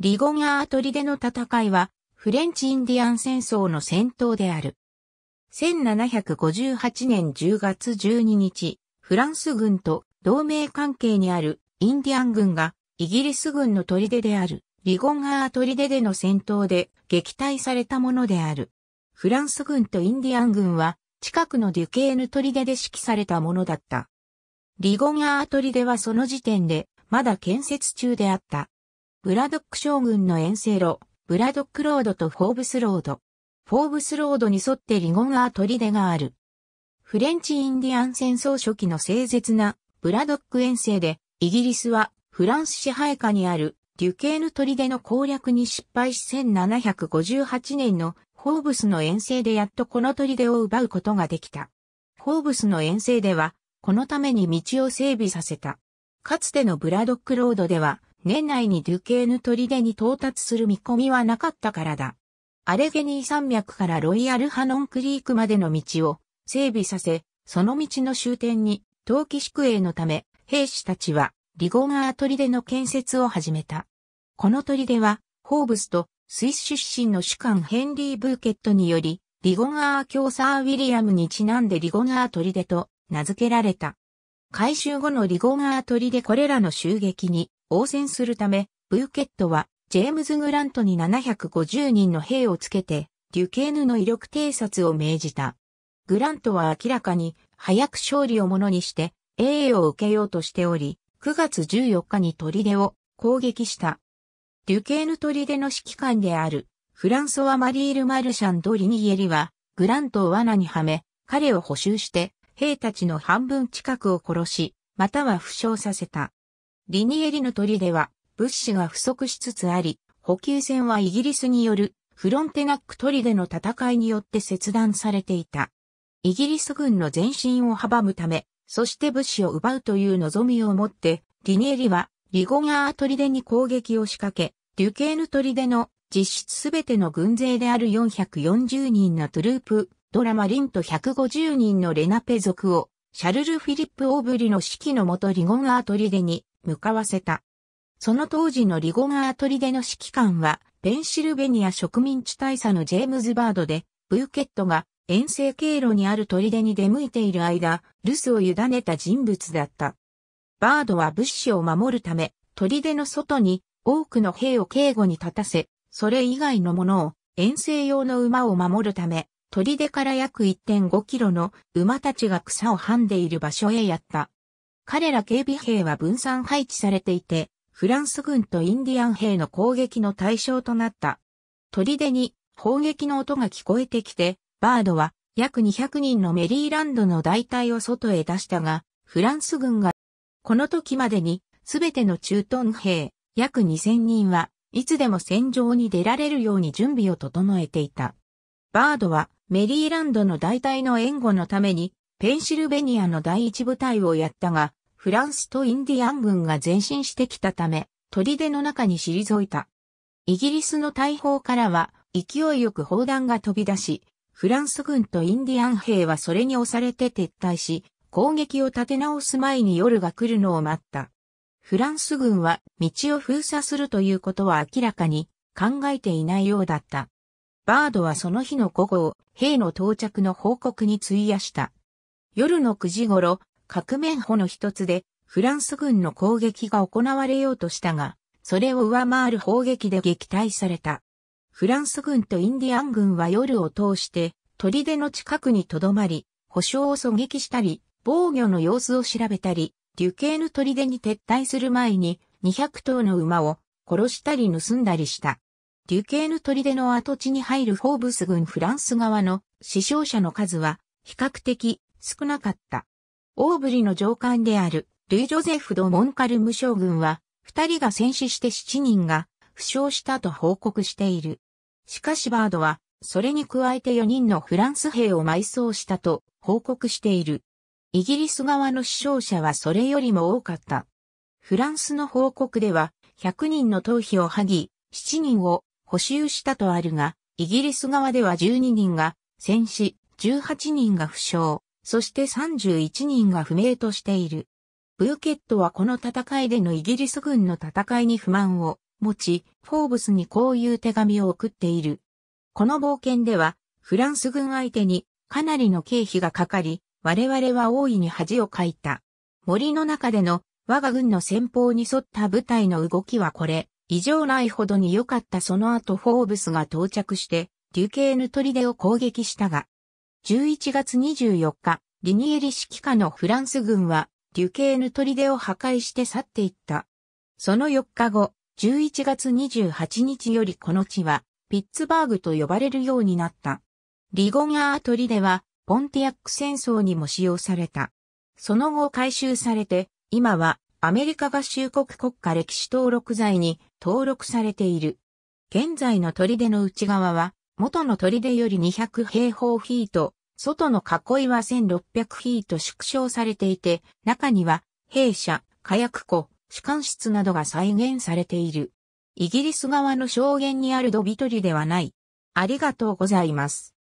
リゴガー砦の戦いは、フレンチ・インディアン戦争の戦闘である。1758年10月12日、フランス軍と同盟関係にあるインディアン軍がイギリス軍の砦であるリゴンガー砦での戦闘で撃退されたものである。フランス軍とインディアン軍は近くのデュケーヌ砦で指揮されたものだった。リゴンガー砦はその時点でまだ建設中であった。ブラドック将軍の遠征路、ブラドックロードとフォーブスロード。フォーブスロードに沿ってリゴンアートリデがある。フレンチインディアン戦争初期の清絶なブラドック遠征で、イギリスはフランス支配下にあるデュケーヌデの攻略に失敗し1758年のフォーブスの遠征でやっとこの砦を奪うことができた。フォーブスの遠征では、このために道を整備させた。かつてのブラドックロードでは、年内にデュケーヌ砦に到達する見込みはなかったからだ。アレゲニー山脈からロイヤルハノンクリークまでの道を整備させ、その道の終点に、冬季宿営のため、兵士たちは、リゴガー砦の建設を始めた。この砦は、ホーブスとスイス出身の主官ヘンリー・ブーケットにより、リゴガー教サー・ウィリアムにちなんでリゴガー砦と名付けられた。回収後のリゴンアートリでこれらの襲撃に応戦するため、ブーケットはジェームズ・グラントに750人の兵をつけて、デュケーヌの威力偵察を命じた。グラントは明らかに早く勝利をものにして栄誉を受けようとしており、9月14日に砦を攻撃した。デュケーヌ砦の指揮官であるフランソワ・マリール・マルシャン・ド・リニエリは、グラントを罠にはめ、彼を補修して、兵たちの半分近くを殺し、または負傷させた。リニエリの砦では物資が不足しつつあり、補給船はイギリスによるフロンテナック砦の戦いによって切断されていた。イギリス軍の前進を阻むため、そして物資を奪うという望みを持って、リニエリはリゴガートリデに攻撃を仕掛け、デュケーヌトリデの実質すべての軍勢である440人のトゥループドラマリンと150人のレナペ族を、シャルル・フィリップ・オーブリの指揮のもとリゴン・アートリデに向かわせた。その当時のリゴン・アートリデの指揮官は、ペンシルベニア植民地大佐のジェームズ・バードで、ブーケットが遠征経路にある砦に出向いている間、留守を委ねた人物だった。バードは物資を守るため、砦の外に多くの兵を警護に立たせ、それ以外のものを遠征用の馬を守るため、砦から約1.5キロの馬たちが草をはんでいる場所へやった。彼ら警備兵は分散配置されていて、フランス軍とインディアン兵の攻撃の対象となった。砦に砲撃の音が聞こえてきて、バードは約200人のメリーランドの大隊を外へ出したが、フランス軍がこの時までにすべての駐屯兵約2000人はいつでも戦場に出られるように準備を整えていた。バードはメリーランドの大隊の援護のために、ペンシルベニアの第一部隊をやったが、フランスとインディアン軍が前進してきたため、砦の中に退いた。イギリスの大砲からは、勢いよく砲弾が飛び出し、フランス軍とインディアン兵はそれに押されて撤退し、攻撃を立て直す前に夜が来るのを待った。フランス軍は道を封鎖するということは明らかに考えていないようだった。バードはその日の午後兵の到着の報告に費やした。夜の9時頃、革命保の一つでフランス軍の攻撃が行われようとしたが、それを上回る砲撃で撃退された。フランス軍とインディアン軍は夜を通して砦の近くに留まり、保証を狙撃したり、防御の様子を調べたり、デュケーヌ砦に撤退する前に200頭の馬を殺したり盗んだりした。デュケーヌ砦の跡地に入るフォーブス軍フランス側の死傷者の数は比較的少なかった。オーブリの上官であるルイ・ジョゼフ・ド・モンカルム将軍は2人が戦死して7人が負傷したと報告している。しかしバードはそれに加えて4人のフランス兵を埋葬したと報告している。イギリス側の死傷者はそれよりも多かった。フランスの報告では100人の頭皮を剥ぎ、7人を補修したとあるが、イギリス側では12人が戦死、18人が負傷、そして31人が不明としている。ブーケットはこの戦いでのイギリス軍の戦いに不満を持ち、フォーブスにこういう手紙を送っている。この冒険では、フランス軍相手にかなりの経費がかかり、我々は大いに恥をかいた。森の中での我が軍の戦法に沿った部隊の動きはこれ、異常ないほどに良かったその後フォーブスが到着して、デュケーヌトリデを攻撃したが、11月24日、リニエリ指揮下のフランス軍は、デュケーヌトリデを破壊して去っていった。その4日後、11月28日よりこの地は、ピッツバーグと呼ばれるようになった。リゴニャートリデは、ポンティアック戦争にも使用された。その後回収されて、今はアメリカ合衆国国家歴史登録罪に登録されている。現在の砦の内側は、元の砦より200平方フィート、外の囲いは1600フィート縮小されていて、中には、兵舎、火薬庫、主管室などが再現されている。イギリス側の証言にあるドビトリではない。ありがとうございます。